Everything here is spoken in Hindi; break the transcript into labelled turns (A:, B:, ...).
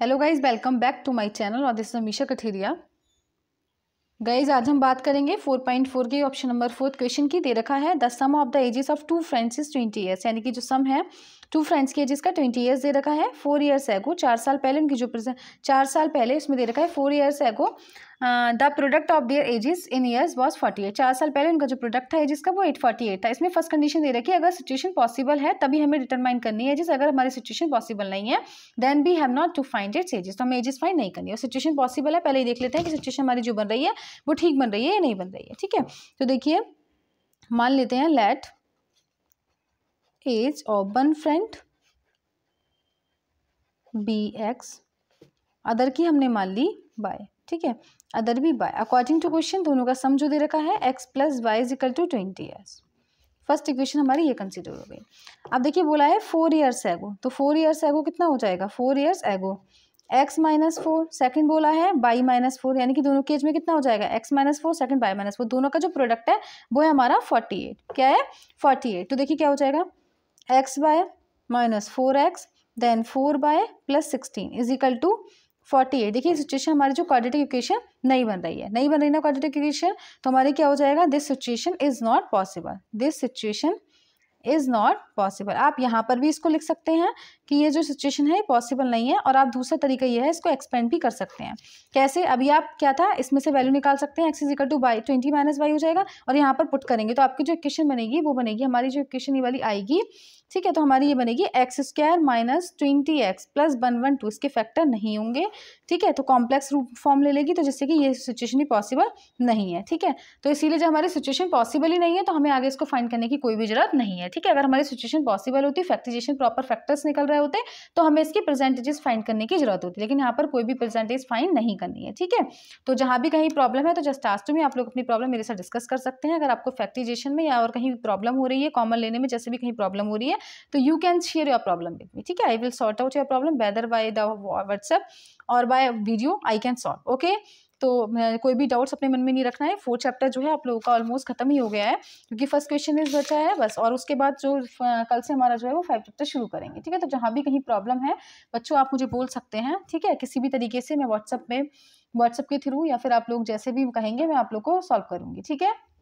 A: hello guys welcome back to my channel और दिस मीशा कठेरिया गाइज आज हम बात करेंगे 4.4 के ऑप्शन नंबर फोर्थ क्वेश्चन की दे रखा है the sum of the ages of two friends is twenty years यानी कि जो सम है टू फ्रेंड्स के एजेस का ट्वेंटी ईयर्स दे रखा है फोर ईयर्स एगो चार साल पहले उनकी जो चार साल पहले इसमें दे रखा है four years ago the product of their ages in years was forty eight चार साल पहले उनका जो प्रोडक्ट था एजेस का वो एट फोर्टी एट था इसमें फर्स्ट कंडीशन दे रखी है अगर सिचुएशन पॉसिबल है तभी हमें डिटरमाइन करनी है एजेस अगर हमारी सिचुएशन पॉसिबल नहीं है then we have not to find its ages तो हमें एजेस फाइंड नहीं करनी है सिचुएशन पॉसिबल है पहले ही देख लेते हैं कि सिचुएशन हमारी जो बन रही है वो ठीक बन रही है या नहीं बन रही है ठीक है तो देखिए मान लेते हैं let age of one friend be x other की हमने मान ली बाय ठीक है अदर भी बाय अकॉर्डिंग टू क्वेश्चन दोनों का सम जो दे रखा है x plus y is equal to twenty years first equation हमारी ये कंसिडर हो गई अब देखिए बोला है फोर ईयर्स एगो तो फोर ईयर्स एगो कितना हो जाएगा four years ago x minus four second बोला है बाई माइनस फोर यानी कि दोनों के एज में कितना हो जाएगा x minus four second y minus four दोनों का जो प्रोडक्ट है वो है हमारा फोर्टी एट क्या है फोर्टी एट तो देखिए क्या हो जाएगा x y minus four x then four y plus sixteen is equal to forty eight देखिए सिचुएशन हमारी जो क्वाड्रेटिक इक्वेशन नहीं बन रही है नहीं बन रही ना क्वाड्रेटिक इक्वेशन तो हमारे क्या हो जाएगा this situation is not possible this situation is not possible आप यहाँ पर भी इसको लिख सकते हैं कि ये जो सिचुएशन है पॉसिबल नहीं है और आप दूसरा तरीका ये है इसको एक्सपेंड भी कर सकते हैं कैसे अभी आप क्या था इसमें से वैल्यू निकाल सकते हैं x is equal to y twenty minus y हो जाएगा और यहाँ पर पुट करेंगे तो आपकी जो इक्वेशन बनेगी वो बनेगी हमारी जो इक्वेशन ये वाली आएगी ठीक है तो हमारी ये बनेगी x square minus twenty x plus one one two इसके फैक्टर नहीं होंगे ठीक है तो कॉम्प्लेक्स रूप फॉर्म ले लेगी तो जिससे कि ये सिचुएशन भी पॉसिबल नहीं है ठीक है तो इसीलिए जब हमारी सिचुएशन पॉसिबल ही नहीं है तो हमें आगे इसको फाइंड करने की कोई भी जरूरत नहीं है ठीक है अगर हमारी सिचुएशन पॉसिबल होती फैक्टिजेशन प्रॉपर फैक्टर्स निकल रहे होते तो हमें इसकी प्रेजेंटेजेस फाइंड करने की जरूरत होती लेकिन यहाँ पर कोई भी प्रेजेंटेज फाइंड नहीं करनी है ठीक है तो जहाँ भी कहीं प्रॉब्लम है तो जस्ट आस्ट में आप लोग अपनी प्रॉब्लम मेरे साथ डिस्कस कर सकते हैं अगर आपको फैक्टिजेशन में या और कहीं प्रॉब्लम हो रही है कॉमन लेने में जैसे भी कहीं प्रॉब्लम हो रही है तो you can share your problem with me ठीक है I will sort out your problem whether by the WhatsApp और by video I can solve okay तो कोई भी डाउट्स अपने मन में नहीं रखना है फोर्थ चैप्टर जो है आप लोगों का ऑलमोस्ट खत्म ही हो गया है क्योंकि फर्स्ट क्वेश्चन इज बचा है बस और उसके बाद जो कल से हमारा जो है वो फाइव चैप्टर शुरू करेंगे ठीक है तो जहाँ भी कहीं प्रॉब्लम है बच्चों आप मुझे बोल सकते हैं ठीक है किसी भी तरीके से मैं व्हाट्सअप में व्हाट्सअप के थ्रू या फिर आप लोग जैसे भी कहेंगे मैं आप लोग को सॉल्व करूँगी ठीक है